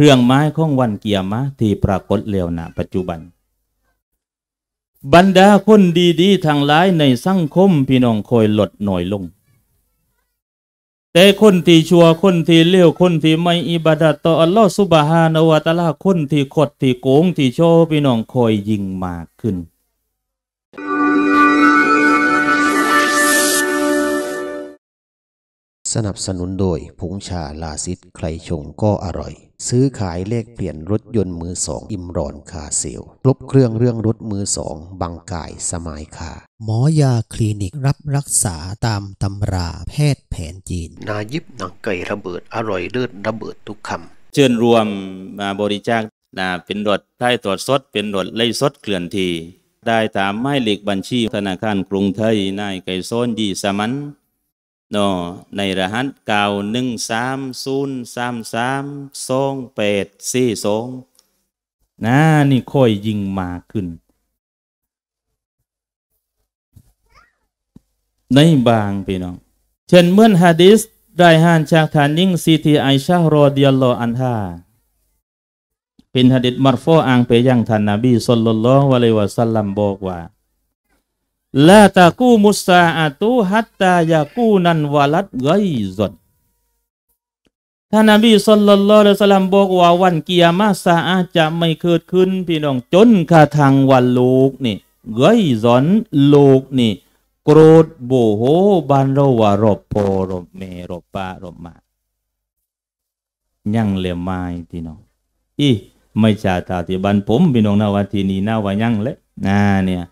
เครื่องไม้ของวันเกียรมะที่ปรากฏเลวนาปัจจุบัน บรรดาคนดีๆทางหลายในสังคมพี่น้องคอยลดหน่อยลง แต่คนที่ชัวคนที่เลวคนที่ไม่อิบาดต่ออัลลอฮฺสุบฮานาวะตะลาคนที่ขดที่โกงที่โชพี่น้องคอยยิ่งมากขึ้นสนับสนุนโดยผงชาลาซิดใครชงก็อร่อย ซื้อขายเลขเปลี่ยนรถยนต์มือสองอิมรอนคาเซลครบเครื่องเรื่องรถมือสองบางกายสมายคา หมอยาคลินิกรับรักษาตามตำราแพทย์แผนจีน นายิบหนังไก่ระเบิดอร่อยเลิศระเบิดทุกคำ เชิญรวมมาบริจาคนะเป็นดดใต้ตรวจสด เป็นดดไล่สดเคลื่อนทีได้ตามไม่เหล็กบัญชีธนาคารกรุงไทยนายไก่โซนยีสมันนอในรหัสเก่าหนึ่งสามศูนย์สามสามสองแปดสี่สองนะนี่ค่อยยิงมาขึ้น ในบางพี่น้องเช่นเมื่อฮะดิษรายหานจากฐานยิ่งซีทีไอชาโรดิยัลลออัน่าเป็นฮะดิษมารฟออังไปยังท่านนบีสุลลัลลอฮุอะลวะสัลลัมบอกว่าลาตะกูมุสาอาตุฮัตตายากูนันวาลัดไกซดท่านนบีสุลตลานละสลามบอกว่า วันเกียรมาซาอาจะไม่เกิดขึ้นพี่น้องจนกระทั่งวันลูกนี่ไกซอนลูกนี่ โกรธโบโหบันรวารบโพรบเมรบปะรบมายังเลมไม้พี่น้องอีไม่ชาตาติบันผมพี่น้องนาวทีนีนาวายังเลยน่าเนี่ย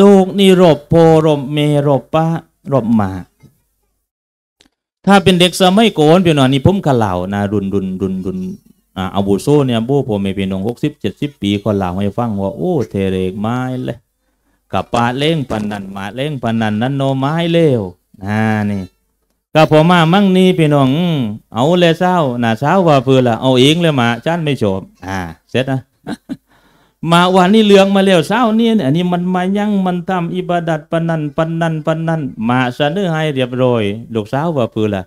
ลูกนี่รบโพรบเมรบปะรบมา ถ้าเป็นเด็กสมัยโกนเปียนอนี่ผมกะเหล่านะรุนรุนรุนรุนอ่าอาบุโซเนี่ยบูผมไม่เป็นองหกสิบเจ็ดสิบปีก็เหล่าให้ฟังว่าโอ้เทเรกไม้เลยกับปาเล้งปันนันมาเล้งปันนันนั้นโนไม้เลวอ่านี่ก็พอมามั่งนี่พี่น้อง เอาเลยเศร้าหน้าเศร้าว่าเพื่อละเอาเองเลยมาจันไม่จบอ่า เสร็จนะมาวันนี้เลืองมาเลี้ยวเศร้าเนี่ยอันนี้มันมายั่งมันทำอิบาดัดปนันปนันปนันมาสนนอให้เรียบร้อยลูกสาวว่าพือละ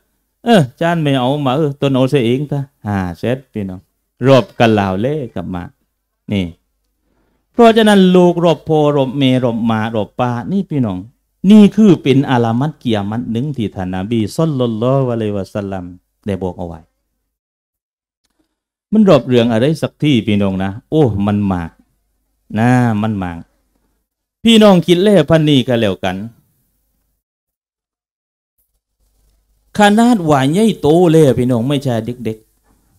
เออจานไม่เอามาเออตนเอาเสียเองตาอ่าเสร็จพี่น้องรบกันลาวเล่กับมา นี่ เพราะฉะนั้น ลูกรบโพรบเมรบมารบปานี่พี่น้อง นี่คือเป็นอารามัดเกียมัดหนึ่งที่ท่านนบีซอลลัลลอฮุอะลัยวะสัลลัมได้บอกเอาไว้ มันรบเรื่องอะไรสักที่พี่น้องนะโอ้ มันมากน่ามันมาก พี่น้องคิดเล่พันนี่ก็แล้วกันขนาดหวานใหญ่โตเลยพี่น้องไม่ใช่เด็ก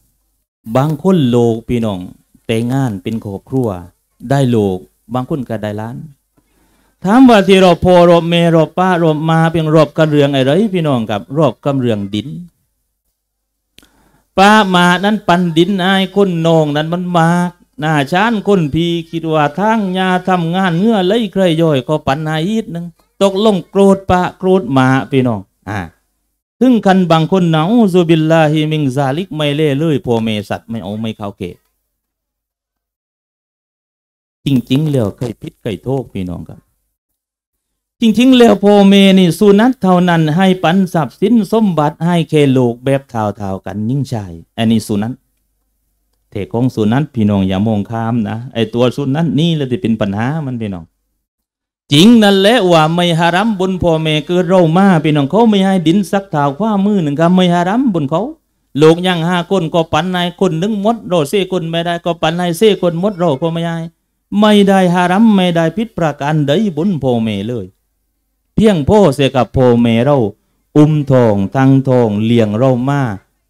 ๆบางคนโลกพี่น้องแต่งงานเป็นครอบครัวได้โลกบางคนก็ได้ล้าน ถามว่าที่รอบพอรอบเมรอบป้ารอบมาเป็นรอบกันเรืองอะไร พี่น้องกับรอบกนเรืองดิน ป้ามานั้นปันดินอายคนนองนั้นมันมากหน้าชานคนพีคิดว่าทางยาทำงานเงื่อเลยใครย่อยก็ปันนาอีดหนึ่งตกลงโกรธปะโกรธหมาพี่น้อง อ่าถึงคันบางคนนาซูบิลลาฮิมิงซาลิกไม่เล่เลยพวเมสัตไม่เอาไม่เข้าเกต จริง ๆ แล้วไค่พิษไค่โทษ พี่น้องครับ จริง ๆ แล้วพอเมนี่สุนัตเท่านั้น ให้ปันสับสินสมบัติให้เคโลกแบบเท่าๆกันยิ่งชายอันนี้สุนัตเทของสุนั้นพี่น้องอย่ามองข้ามนะไอตัวสุนั้นนี่แหละที่เป็นปัญหามันพี่น้องจริงนั่นแหละว่าไม่ฮารัมบนพ่อแม่คือเรามาพี่น้องเขาไม่ให้ดินสักถทวคว้ามือหนึ่งครับไม่ฮารัมบนเขาโลกยังห้าคนก็ปันนายคนนึงมดโราเ่คนไม่ได้ก็ปันนายเสคนมดโรก็ไม่ได้ไม่ได้ฮารัมไม่ได้พิษประการใดบนพ่อแม่เลย เพียงพ่อเสกับพ่อแม่เราอุ้มทองตั้งทองเลี้ยงเรามา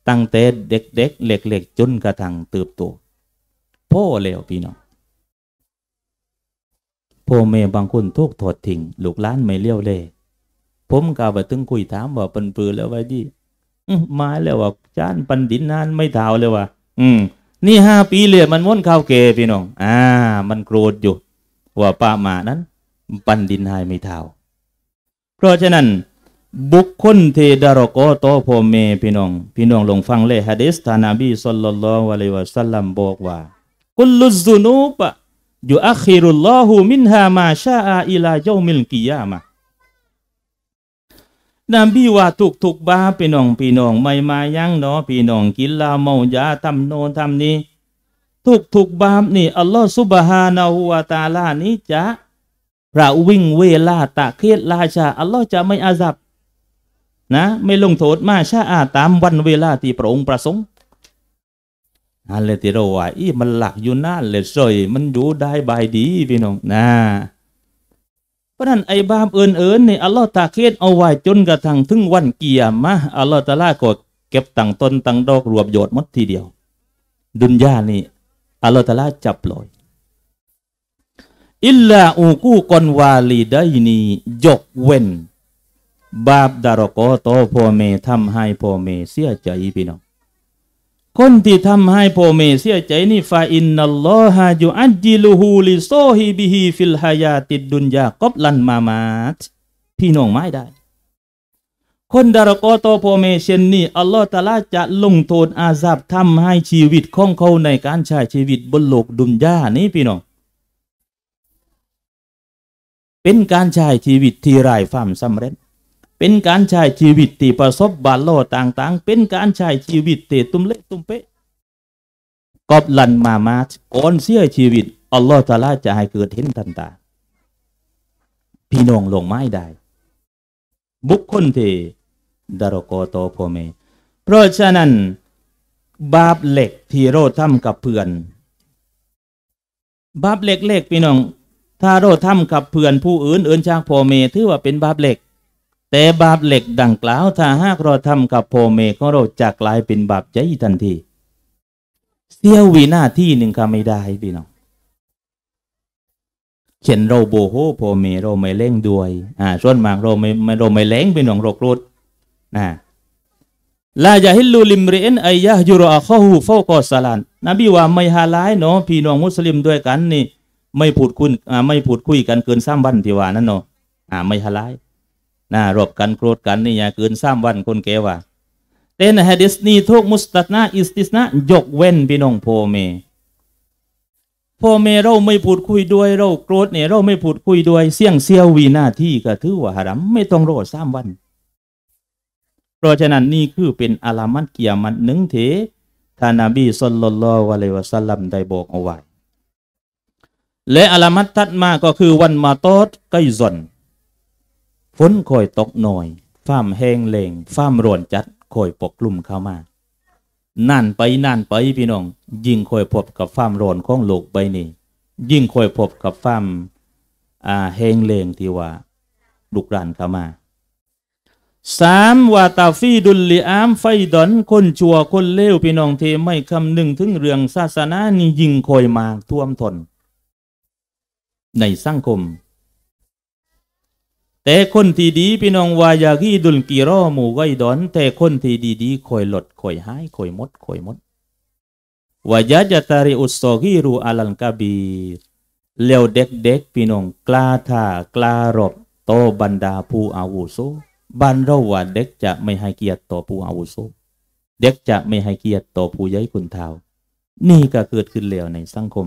ตั้งแต่เด็กๆ เล็กๆ จนกระทั่งเติบโตพ่อแล้วพี่น้องพ่อแม่บางคนทุกถอดทิ้งลูกล้านไม่เลี้ยวเลยผมกาวไปถึงคุยถามว่าปันปือแล้วว่าดีมาแล้วว่าจานปันดินนานไม่เท่าเลยว่าอืมนี่ห้าปีเลยมันม้วนข้าวเกพี่น้อง อ่า มันโกรธอยู่ ว่าป้าหมานั้น ปันดินหายไม่เท่าเพราะฉะนั้นบุคคลที่ดารกอต่อพ่อแม่พี่น้อง พี่น้องลงฟังเลยฮะดิษทานาบีสัลลัลลอฮุอะลัยวะสัลลัมบอกว่ากุลลุซุนูบะยูอัคิรุลลอฮูมินฮามาชาอาอิลาเยอมิลกิยามะนบีว่าทุกทุกบาพี่น้องพี่น้องไม่มายังเนาะพี่น้องกินลาเมายาทำโนนทำนี้ทุกทุกบาปนี่อัลลอฮฺซุบฮานาหูวาตาลานี้จะ พระวิ่งเวลาตะเคียนราชาอัลลอฮ์จะไม่อาซับนะไม่ลงโทษมาชาอาตามวันเวลาที่พระองค์ประสงค์อันเลติีรว่าอีมันหลักอยู่นั่นเลยสวยมันอยู่ได้บายดี พี่น้องนะเพราะนั้น ไอ้บาปเอนเอินี่อัลลอฮ์ตาเคสเอาไว้จนกระทั่งถึงวันเกียรมะอัลลอฮ์ตาลาก็เก็บตั้งตนตั้งดอกรวบโยดมดทีเดียว ดุนยานี่อัลลอฮ์ตาลาจับลอยอิลลาอูกูกอนวาลีได้นี ยกเว้นบาปดารกโตพ่อเมทำให้พ่อเมเสียใจพี่น้อง คนที่ทำให้พ่อเมเสียใจนี่ฟาอินนัลลอฮะยูอัจิลูฮูลิโซฮิบิฮิฟิลฮายาติดดุนยากอบลันมามาตพี่น้องไม่ได้ คนดารกโตพ่อเมเช่นนี้อัลลอฮฺตาลาจะลงโทษอาซาบทำให้ชีวิตของเขาในการใช้ชีวิตบนโลกดุนยานี้พี่น้องเป็นการใช้ชีวิตที่ไร้ความสำเร็จเป็นการใช้ชีวิตที่ประสบ บาลโลต่างๆ เป็นการใช้ชีวิตที่ตุ้มเล็กตุ้มเป๊ะกอบลันมามาก่อนเสียชีวิตอัลลอฮฺตาลาจะให้เกิดเห็นทันตาพี่น้องลงไม้ได้ บุคคลที่ดารโกโตพ่อเมเพราะฉะนั้นบาปเหล็กที่เราทำกับเพื่อน บาปเหล็กๆพี่น้อง ถ้าเราทำกับเพื่อนผู้อื่นเอื่นจาก่อเมถือว่าเป็นบาปเหล็กแต่บาปเหล็กดังกล่าวถ้าหากเราทำกับพเมของเราจากลายเป็นบาปใจทันทีเสี้ยววีหน้าที่หนึ่งก็ไม่ได้พี่น้องเขียนเราโบโหพเมเราไม่เล่งด้วย อ่า ส่วนมากเราไม่เราไม่เล่งเป็นของโรครุดนะลาจะฮิลลูลิมเรนไอยะยูรอข้อหูเฝ้ากอสลันนบีว่าไม่ฮาลายเนาะพี่น้องมุสลิมด้วยกันนี่ ไม่พูดคุยไม่พูดคุยกันเกินสามวันที่ว่านั่นเนาะอ่าไม่ฮาลายน้ารบกันโกรธกันนี่อย่าเกินสามวันคนแกว่าเต้นฮะดิสนีทุกมุสตัดนา อิสติสนายกเว้นพี่น้องพ่อเม่พ่อเมเราไม่พูดคุยด้วย เราโกรธเนี่ย เราไม่พูดคุยด้วย เสี่ยงเซียววีหน้าที่ก็ถือว่าหรัมไม่ต้องรอสามวัน เพราะฉะนั้นนี่คือเป็นอารามัตเกียมันหนึ่งเถทานาบีสลลลวะเลวะสลัมได้บอกเอาไว้และอารามัตทัดมาก็คือวันมาตอดใกซนฝนคอยตกหน่อยฟ้ามแห้งเลงฟ้ามร้อนจัดคอยปกกลุ่มเข้ามานั่นไปนั่นไปพี่น้อง ยิ่งคอยพบกับฟ้ามร้อนของโลกใบนี้ยิ่งคอยพบกับฟ้ามแห้งเลงที่ว่าลุกรานเข้ามาสามวาตาฟีดุลลีอามไฟดอน คนชั่วคนเลวพี่น้องเทไม่คำนึงถึงเรื่องศาสนานี่ยิ่งคอยมาท่วมทนในสังคมแต่คนที่ดีพี่น้องว่าอยากที่ดุลกีรอหมู่ไว้ดอน แต่คนที่ดีดีคอยหลดคอยหายคอยมดคอยมดวายาจะตาริอุสโซฮิรูอัลันกาบีเลวเด็กเด็กพี่น้องกล้าท่ากล้ารบโตบรรดาผู้อาวุโสบรรนเราว่าเด็กจะไม่ให้เกียรติต่อผู้อาวุโสเด็กจะไม่ให้เกียรติต่อผู้ใหญ่คุณเทานี่ก็เกิดขึ้นแล้วในสังคม